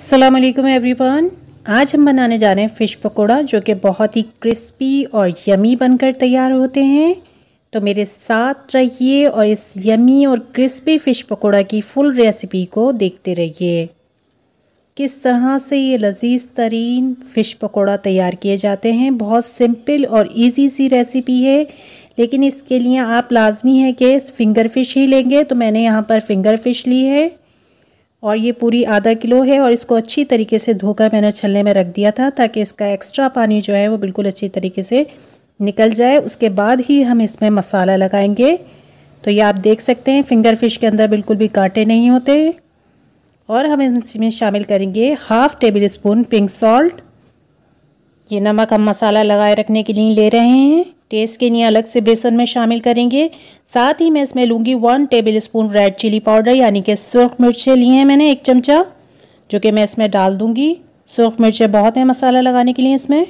अस्सलाम वालेकुम एवरीवन आज हम बनाने जा रहे हैं फ़िश पकोड़ा जो कि बहुत ही क्रिस्पी और यमी बनकर तैयार होते हैं तो मेरे साथ रहिए और इस यमी और क्रिस्पी फ़िश पकोड़ा की फुल रेसिपी को देखते रहिए किस तरह से ये लजीज तरीन फ़िश पकोड़ा तैयार किए जाते हैं बहुत सिंपल और इजी सी रेसिपी है लेकिन इसके लिए आप लाजमी है कि फिंगर फ़िश ही लेंगे तो मैंने यहाँ पर फिंगर फ़िश ली है और ये पूरी आधा किलो है और इसको अच्छी तरीके से धोकर मैंने छलने में रख दिया था ताकि इसका एक्स्ट्रा पानी जो है वो बिल्कुल अच्छी तरीके से निकल जाए उसके बाद ही हम इसमें मसाला लगाएंगे तो ये आप देख सकते हैं फिंगर फिश के अंदर बिल्कुल भी कांटे नहीं होते और हम इसमें शामिल करेंगे half tablespoon pink salt ये नमक हम मसाला लगाए रखने के लिए ले रहे हैं टेस्ट के लिए अलग से बेसन में शामिल करेंगे साथ ही मैं इसमें लूँगी one tablespoon red chilli powder यानी कि सुरख मिर्चें ली हैं मैंने एक चमचा जो कि मैं इसमें डाल दूँगी सुरख मिर्चें बहुत हैं मसाला लगाने के लिए इसमें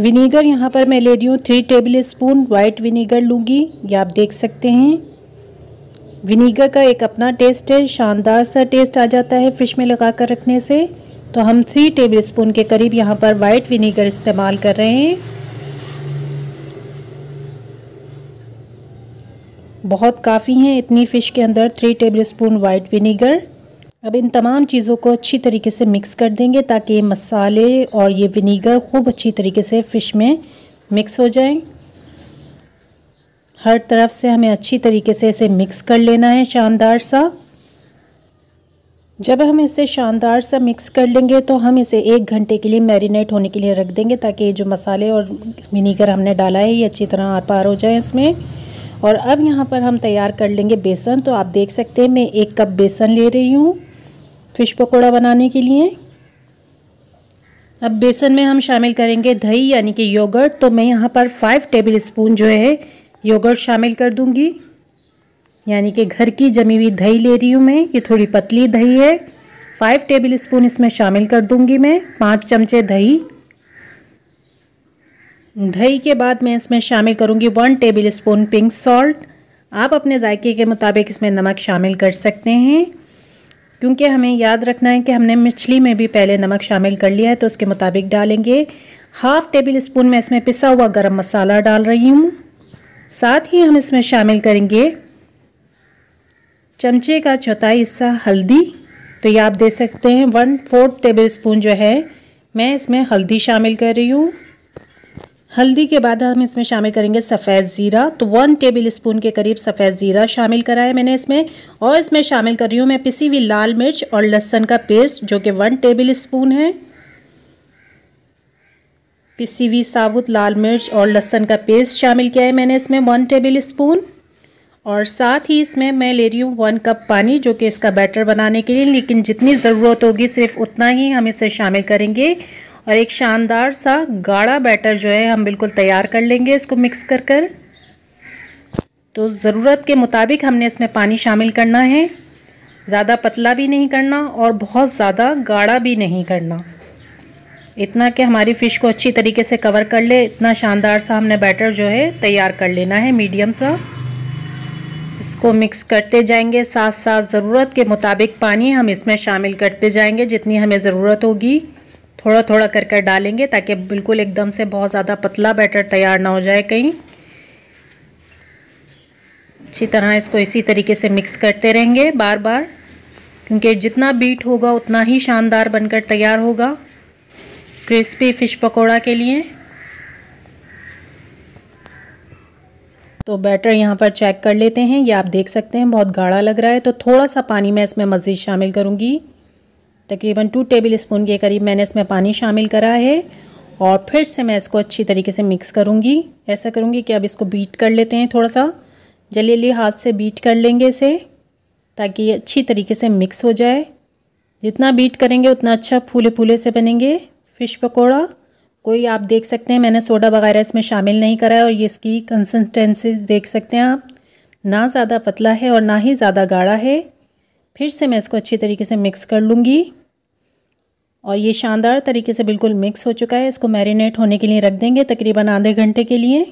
विनीगर यहाँ पर मैं ले रही हूँ three tablespoon white vinegar लूँगी ये आप देख सकते हैं विनीगर का एक अपना टेस्ट है शानदार सा टेस्ट आ जाता है फ़िश में लगा कर रखने से तो हम थ्री टेबल स्पून के करीब यहाँ पर वाइट विनीगर इस्तेमाल कर रहे हैं बहुत काफ़ी हैं इतनी फ़िश के अंदर three tablespoon white vinegar अब इन तमाम चीज़ों को अच्छी तरीके से मिक्स कर देंगे ताकि ये मसाले और ये विनीगर खूब अच्छी तरीके से फ़िश में मिक्स हो जाए हर तरफ से हमें अच्छी तरीके से इसे मिक्स कर लेना है शानदार सा जब हम इसे शानदार सा मिक्स कर लेंगे तो हम इसे एक घंटे के लिए मैरिनेट होने के लिए रख देंगे ताकि जो मसाले और विनीगर हमने डाला है ये अच्छी तरह आर पार हो जाए इसमें और अब यहाँ पर हम तैयार कर लेंगे बेसन तो आप देख सकते हैं मैं एक कप बेसन ले रही हूँ फिश पकौड़ा बनाने के लिए अब बेसन में हम शामिल करेंगे दही यानी कि योगर्ट तो मैं यहाँ पर फाइव टेबल स्पून जो है योगर्ट शामिल कर दूँगी यानी कि घर की जमी हुई दही ले रही हूँ मैं ये थोड़ी पतली दही है फाइव टेबल स्पून इसमें शामिल कर दूँगी मैं पाँच चमचे दही दही के बाद मैं इसमें शामिल करूँगी one tablespoon pink salt आप अपने जायके के मुताबिक इसमें नमक शामिल कर सकते हैं क्योंकि हमें याद रखना है कि हमने मछली में भी पहले नमक शामिल कर लिया है तो उसके मुताबिक डालेंगे हाफ़ टेबल स्पून में इसमें पिसा हुआ गरम मसाला डाल रही हूँ साथ ही हम इसमें शामिल करेंगे चमचे का चौथाई हिस्सा हल्दी तो ये आप दे सकते हैं वन फोर्थ टेबल स्पून जो है मैं इसमें हल्दी शामिल कर रही हूँ हल्दी के बाद हम इसमें शामिल करेंगे सफ़ेद ज़ीरा तो वन टेबल स्पून के करीब सफ़ेद ज़ीरा शामिल करा है मैंने इसमें और इसमें शामिल कर रही हूँ मैं पिसी हुई लाल मिर्च और लहसन का पेस्ट जो कि वन टेबल स्पून है पिसी हुई साबुत लाल मिर्च और लहसन का पेस्ट शामिल किया है मैंने इसमें वन टेबल स्पून और साथ ही इसमें मैं ले रही हूँ वन कप पानी जो कि इसका बैटर बनाने के लिए लेकिन जितनी ज़रूरत होगी सिर्फ उतना ही हम इसे शामिल करेंगे और एक शानदार सा गाढ़ा बैटर जो है हम बिल्कुल तैयार कर लेंगे इसको मिक्स कर कर तो ज़रूरत के मुताबिक हमने इसमें पानी शामिल करना है ज़्यादा पतला भी नहीं करना और बहुत ज़्यादा गाढ़ा भी नहीं करना इतना कि हमारी फ़िश को अच्छी तरीके से कवर कर ले इतना शानदार सा हमने बैटर जो है तैयार कर लेना है मीडियम सा इसको मिक्स करते जाएंगे साथ साथ ज़रूरत के मुताबिक पानी हम इसमें शामिल करते जाएंगे जितनी हमें ज़रूरत होगी थोड़ा थोड़ा कर कर डालेंगे ताकि बिल्कुल एकदम से बहुत ज़्यादा पतला बैटर तैयार ना हो जाए कहीं अच्छी तरह इसको इसी तरीके से मिक्स करते रहेंगे बार बार क्योंकि जितना बीट होगा उतना ही शानदार बनकर तैयार होगा क्रिस्पी फ़िश पकौड़ा के लिए तो बैटर यहाँ पर चेक कर लेते हैं ये आप देख सकते हैं बहुत गाढ़ा लग रहा है तो थोड़ा सा पानी मैं इसमें मज़ीद शामिल करूँगी तकरीबन टू टेबल स्पून के करीब मैंने इसमें पानी शामिल करा है और फिर से मैं इसको अच्छी तरीके से मिक्स करूँगी ऐसा करूँगी कि अब इसको बीट कर लेते हैं थोड़ा सा जलीली हाथ से बीट कर लेंगे इसे ताकि ये अच्छी तरीके से मिक्स हो जाए जितना बीट करेंगे उतना अच्छा फूले फूले से बनेंगे फ़िश पकौड़ा कोई आप देख सकते हैं मैंने सोडा वगैरह इसमें शामिल नहीं करा है और ये इसकी कंसिस्टेंसी देख सकते हैं आप ना ज़्यादा पतला है और ना ही ज़्यादा गाढ़ा है फिर से मैं इसको अच्छी तरीके से मिक्स कर लूँगी और ये शानदार तरीके से बिल्कुल मिक्स हो चुका है इसको मैरिनेट होने के लिए रख देंगे तकरीबन आधे घंटे के लिए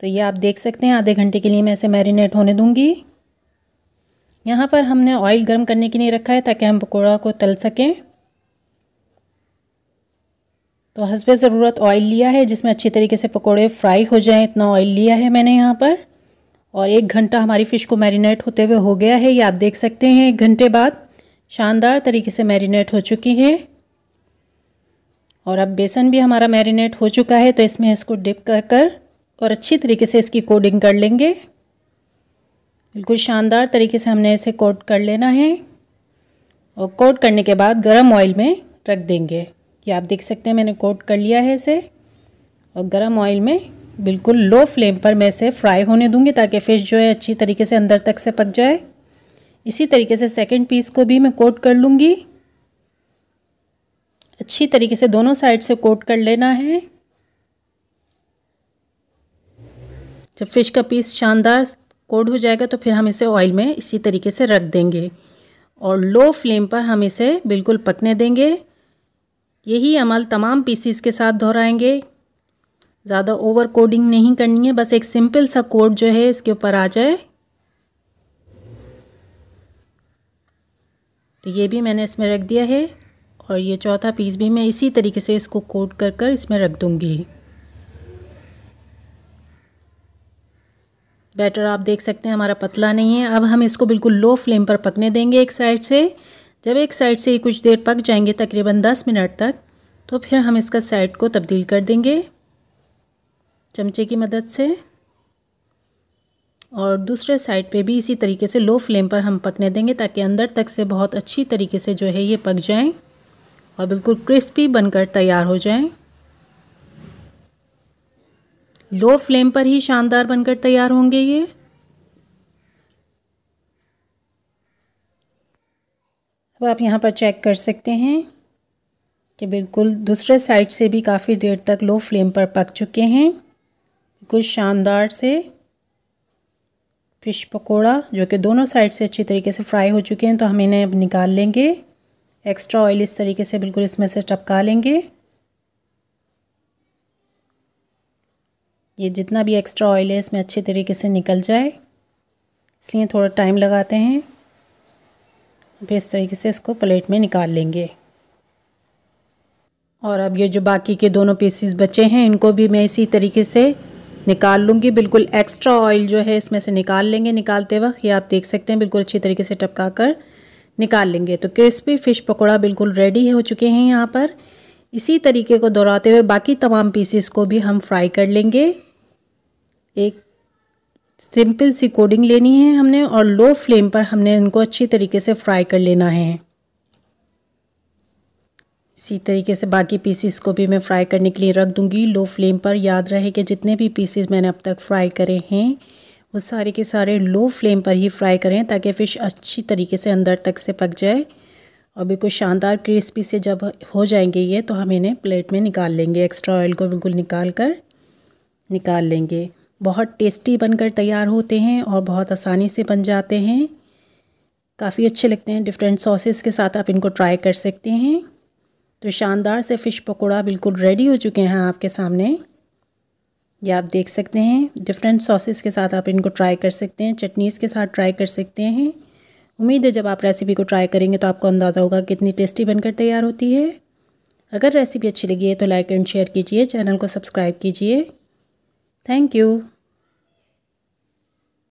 तो ये आप देख सकते हैं आधे घंटे के लिए मैं इसे मैरिनेट होने दूँगी यहाँ पर हमने ऑयल गर्म करने के लिए रखा है ताकि हम पकौड़ा को तल सकें तो हसब ज़रूरत ऑयल लिया है जिसमें अच्छी तरीके से पकोड़े फ्राई हो जाएं इतना ऑयल लिया है मैंने यहाँ पर और एक घंटा हमारी फ़िश को मैरिनेट होते हुए हो गया है ये आप देख सकते हैं एक घंटे बाद शानदार तरीके से मैरिनेट हो चुकी है और अब बेसन भी हमारा मैरिनेट हो चुका है तो इसमें इसको डिप कर कर और अच्छी तरीके से इसकी कोडिंग कर लेंगे बिल्कुल शानदार तरीके से हमने इसे कोट कर लेना है और कोट करने के बाद गर्म ऑयल में रख देंगे ये आप देख सकते हैं मैंने कोट कर लिया है इसे और गरम ऑयल में बिल्कुल लो फ्लेम पर मैं इसे फ्राई होने दूंगी ताकि फ़िश जो है अच्छी तरीके से अंदर तक से पक जाए इसी तरीके से सेकंड पीस को भी मैं कोट कर लूँगी अच्छी तरीके से दोनों साइड से कोट कर लेना है जब फ़िश का पीस शानदार कोट हो जाएगा तो फिर हम इसे ऑयल में इसी तरीके से रख देंगे और लो फ्लेम पर हम इसे बिल्कुल पकने देंगे यही अमल तमाम पीसीस के साथ दोहराएंगे ज़्यादा ओवर कोडिंग नहीं करनी है बस एक सिंपल सा कोड जो है इसके ऊपर आ जाए तो ये भी मैंने इसमें रख दिया है और ये चौथा पीस भी मैं इसी तरीके से इसको कोट कर कर इसमें रख दूँगी बैटर आप देख सकते हैं हमारा पतला नहीं है अब हम इसको बिल्कुल लो फ्लेम पर पकने देंगे एक साइड से जब एक साइड से ये कुछ देर पक जाएंगे तकरीबन 10 मिनट तक तो फिर हम इसका साइड को तब्दील कर देंगे चमचे की मदद से और दूसरे साइड पे भी इसी तरीके से लो फ्लेम पर हम पकने देंगे ताकि अंदर तक से बहुत अच्छी तरीके से जो है ये पक जाएं और बिल्कुल क्रिस्पी बनकर तैयार हो जाएं लो फ्लेम पर ही शानदार बनकर तैयार होंगे ये अब आप यहाँ पर चेक कर सकते हैं कि बिल्कुल दूसरे साइड से भी काफ़ी देर तक लो फ्लेम पर पक चुके हैं बिल्कुल शानदार से फ़िश पकोड़ा जो कि दोनों साइड से अच्छी तरीके से फ्राई हो चुके हैं तो हम इन्हें अब निकाल लेंगे एक्स्ट्रा ऑयल इस तरीके से बिल्कुल इसमें से टपका लेंगे ये जितना भी एक्स्ट्रा ऑयल है इसमें अच्छे तरीके से निकल जाए इसलिए थोड़ा टाइम लगाते हैं फिर इस तरीके से इसको प्लेट में निकाल लेंगे और अब ये जो बाकी के दोनों पीसीस बचे हैं इनको भी मैं इसी तरीके से निकाल लूँगी बिल्कुल एक्स्ट्रा ऑयल जो है इसमें से निकाल लेंगे निकालते वक्त ये आप देख सकते हैं बिल्कुल अच्छी तरीके से टपका कर निकाल लेंगे तो क्रिस्पी फ़िश पकौड़ा बिल्कुल रेडी हो चुके हैं यहाँ पर इसी तरीके को दोहराते हुए बाकी तमाम पीसीस को भी हम फ्राई कर लेंगे एक सिंपल सी कोडिंग लेनी है हमने और लो फ्लेम पर हमने इनको अच्छी तरीके से फ्राई कर लेना है इसी तरीके से बाकी पीसीस को भी मैं फ्राई करने के लिए रख दूंगी लो फ्लेम पर याद रहे कि जितने भी पीसीस मैंने अब तक फ्राई करे हैं वो सारे के सारे लो फ्लेम पर ही फ्राई करें ताकि फ़िश अच्छी तरीके से अंदर तक से पक जाए और बिल्कुल शानदार क्रिस्पी से जब हो जाएंगे ये तो हम इन्हें प्लेट में निकाल लेंगे एक्स्ट्रा ऑयल को बिल्कुल निकाल कर निकाल लेंगे बहुत टेस्टी बनकर तैयार होते हैं और बहुत आसानी से बन जाते हैं काफ़ी अच्छे लगते हैं डिफरेंट सॉसेस के साथ आप इनको ट्राई कर सकते हैं तो शानदार से फ़िश पकौड़ा बिल्कुल रेडी हो चुके हैं आपके सामने ये आप देख सकते हैं डिफरेंट सॉसेस के साथ आप इनको ट्राई कर सकते हैं चटनीज़ के साथ ट्राई कर सकते हैं उम्मीद है जब आप रेसिपी को ट्राई करेंगे तो आपको अंदाज़ा होगा कितनी टेस्टी बनकर तैयार होती है अगर रेसिपी अच्छी लगी है तो लाइक एंड शेयर कीजिए चैनल को सब्सक्राइब कीजिए थैंक यू